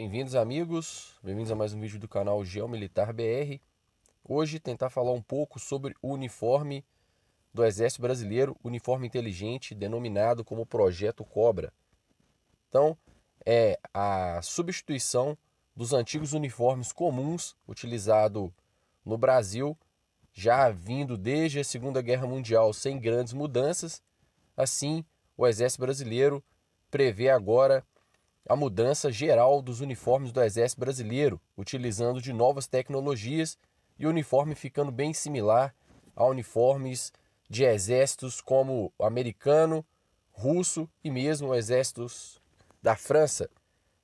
Bem-vindos amigos, bem-vindos a mais um vídeo do canal Geomilitar BR. Hoje tentar falar um pouco sobre o uniforme do Exército Brasileiro, uniforme inteligente denominado como Projeto Cobra. Então, é a substituição dos antigos uniformes comuns utilizado no Brasil, já vindo desde a Segunda Guerra Mundial sem grandes mudanças. Assim, o Exército Brasileiro prevê agora a mudança geral dos uniformes do Exército Brasileiro, utilizando de novas tecnologias e o uniforme ficando bem similar a uniformes de exércitos como o americano, russo e mesmo exércitos da França.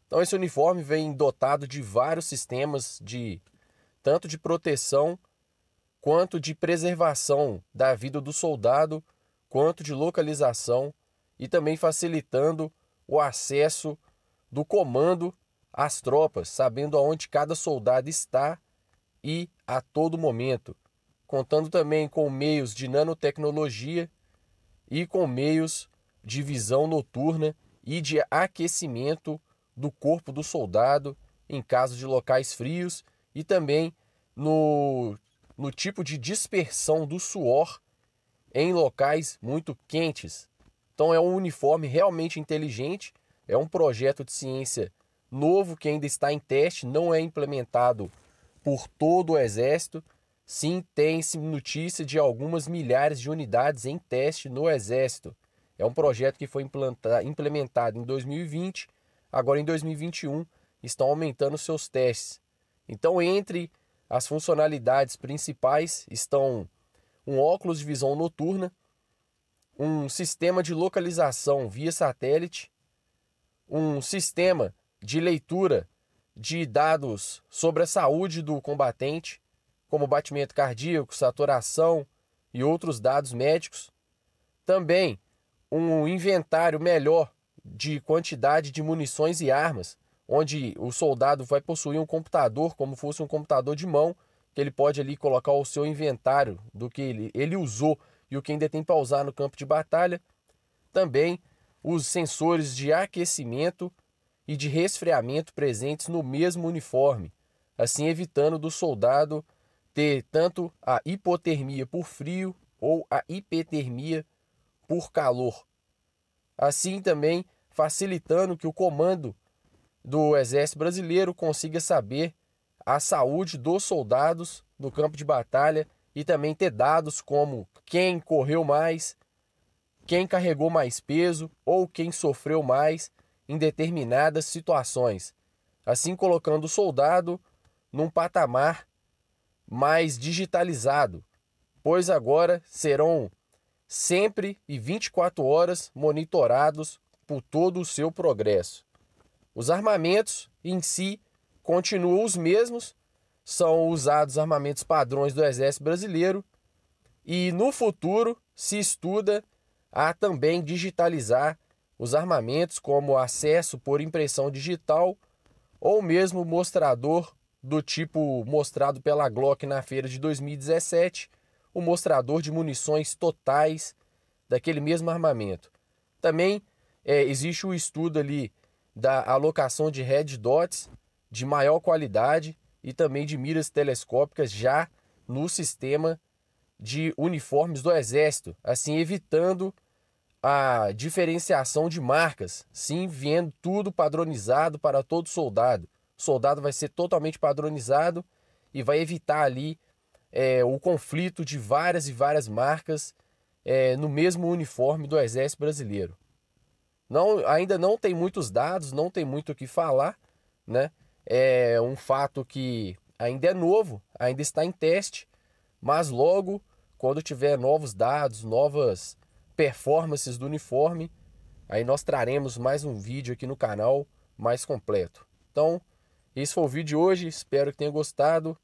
Então esse uniforme vem dotado de vários sistemas de tanto de proteção quanto de preservação da vida do soldado, quanto de localização e também facilitando o acesso do comando às tropas, sabendo aonde cada soldado está e a todo momento, contando também com meios de nanotecnologia e com meios de visão noturna e de aquecimento do corpo do soldado em caso de locais frios e também no, no tipo de dispersão do suor em locais muito quentes. Então é um uniforme realmente inteligente é um projeto de ciência novo que ainda está em teste, não é implementado por todo o Exército. Sim, tem-se notícia de algumas milhares de unidades em teste no Exército. É um projeto que foi implementado em 2020, agora em 2021 estão aumentando seus testes. Então, entre as funcionalidades principais estão um óculos de visão noturna, um sistema de localização via satélite um sistema de leitura de dados sobre a saúde do combatente, como batimento cardíaco, saturação e outros dados médicos. Também um inventário melhor de quantidade de munições e armas, onde o soldado vai possuir um computador como fosse um computador de mão, que ele pode ali colocar o seu inventário do que ele, ele usou e o que ainda tem para usar no campo de batalha. Também os sensores de aquecimento e de resfriamento presentes no mesmo uniforme, assim evitando do soldado ter tanto a hipotermia por frio ou a hipertermia por calor. Assim também facilitando que o comando do Exército Brasileiro consiga saber a saúde dos soldados no campo de batalha e também ter dados como quem correu mais, quem carregou mais peso ou quem sofreu mais em determinadas situações, assim colocando o soldado num patamar mais digitalizado, pois agora serão sempre e 24 horas monitorados por todo o seu progresso. Os armamentos em si continuam os mesmos, são usados armamentos padrões do Exército Brasileiro e no futuro se estuda a também digitalizar os armamentos, como acesso por impressão digital ou mesmo mostrador do tipo mostrado pela Glock na feira de 2017, o mostrador de munições totais daquele mesmo armamento. Também é, existe o um estudo ali da alocação de red dots de maior qualidade e também de miras telescópicas já no sistema de uniformes do exército, assim evitando a diferenciação de marcas, sim, vendo tudo padronizado para todo soldado. O soldado vai ser totalmente padronizado e vai evitar ali é, o conflito de várias e várias marcas é, no mesmo uniforme do Exército Brasileiro. Não, ainda não tem muitos dados, não tem muito o que falar, né? É um fato que ainda é novo, ainda está em teste, mas logo quando tiver novos dados, novas performances do uniforme. Aí nós traremos mais um vídeo aqui no canal mais completo. Então, esse foi o vídeo de hoje, espero que tenha gostado.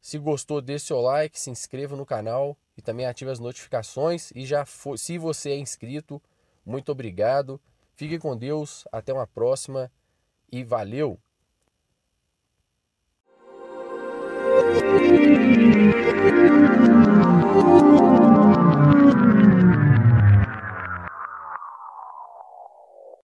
Se gostou, deixe seu like, se inscreva no canal e também ative as notificações. E já for, se você é inscrito, muito obrigado. Fique com Deus, até uma próxima e valeu!